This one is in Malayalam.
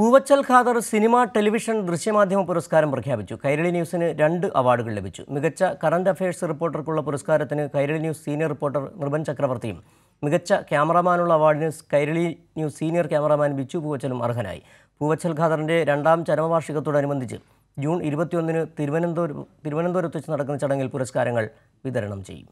പൂവച്ചൽ ഖാദർ സിനിമ ടെലിവിഷൻ ദൃശ്യമാധ്യമ പുരസ്കാരം പ്രഖ്യാപിച്ചു കൈരളി ന്യൂസിന് രണ്ട് അവാർഡുകൾ ലഭിച്ചു മികച്ച കറന്റ് അഫയേഴ്സ് റിപ്പോർട്ടർക്കുള്ള പുരസ്കാരത്തിന് Kairali news senior reporter Nirban ചക്രവർത്തിയും മികച്ച ക്യാമറമാനുള്ള അവാർഡിന് Kairali news senior cameraman Bichu പൂവച്ചലും അർഹനായി പൂവച്ചൽ ഖാദറിൻ്റെ രണ്ടാം ചരമവാർഷികത്തോടനുബന്ധിച്ച് ജൂൺ ഇരുപത്തിയൊന്നിന് തിരുവനന്തപുരം തിരുവനന്തപുരത്ത് വെച്ച് നടക്കുന്ന ചടങ്ങിൽ പുരസ്കാരങ്ങൾ വിതരണം ചെയ്യും